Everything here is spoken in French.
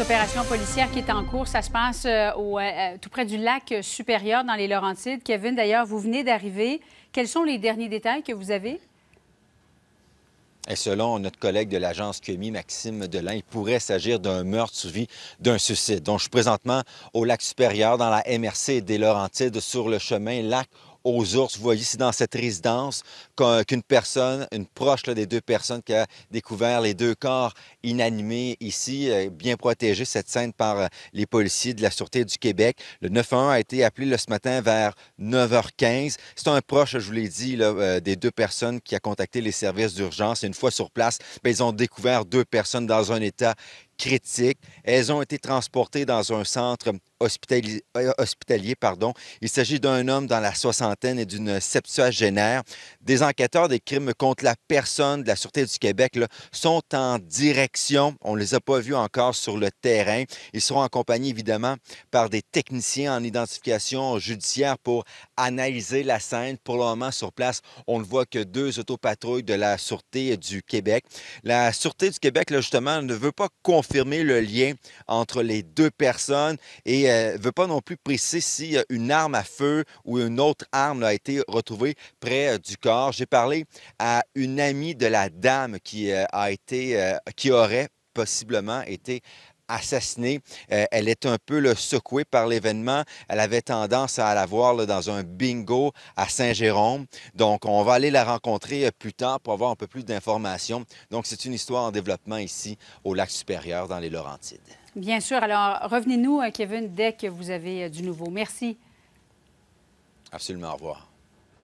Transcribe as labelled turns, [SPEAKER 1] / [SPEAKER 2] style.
[SPEAKER 1] opération policière qui est en cours, ça se passe euh, euh, euh, tout près du lac supérieur dans les Laurentides. Kevin, d'ailleurs, vous venez d'arriver. Quels sont les derniers détails que vous avez?
[SPEAKER 2] Eh, selon notre collègue de l'agence QMI, Maxime Delain, il pourrait s'agir d'un meurtre suivi d'un suicide. Donc, je suis présentement au lac supérieur, dans la MRC des Laurentides, sur le chemin lac aux ours. Vous voyez, c'est dans cette résidence qu'une personne, une proche des deux personnes qui a découvert les deux corps inanimés ici, euh, bien protégés, cette scène par euh, les policiers de la Sûreté du Québec. Le 911 a été appelé le ce matin vers 9h15. C'est un proche, je vous l'ai dit, euh, des deux personnes qui a contacté les services d'urgence. Une fois sur place, ben, ils ont découvert deux personnes dans un état critiques. Elles ont été transportées dans un centre euh, hospitalier. pardon. Il s'agit d'un homme dans la soixantaine et d'une septuagénaire. Des enquêteurs des crimes contre la personne de la Sûreté du Québec sont en direction. On ne les a pas vus encore sur le terrain. Ils seront accompagnés évidemment par des techniciens en identification judiciaire pour analyser la scène. Pour le moment, sur place, on ne voit que deux autopatrouilles de la Sûreté du Québec. La Sûreté du Québec, justement, ne veut pas confirmer le lien entre les deux personnes et ne euh, veut pas non plus préciser si euh, une arme à feu ou une autre arme a été retrouvée près euh, du corps. J'ai parlé à une amie de la dame qui a été, qui aurait possiblement été assassinée. Euh, elle est un peu le secouée par l'événement. Elle avait tendance à la voir dans un bingo à Saint-Jérôme. Donc, on va aller la rencontrer euh, plus tard pour avoir un peu plus d'informations. Donc, c'est une histoire en développement ici au lac supérieur dans les Laurentides.
[SPEAKER 1] Bien sûr. Alors, revenez-nous, euh, Kevin, dès que vous avez du nouveau. Merci.
[SPEAKER 2] Absolument. Au revoir.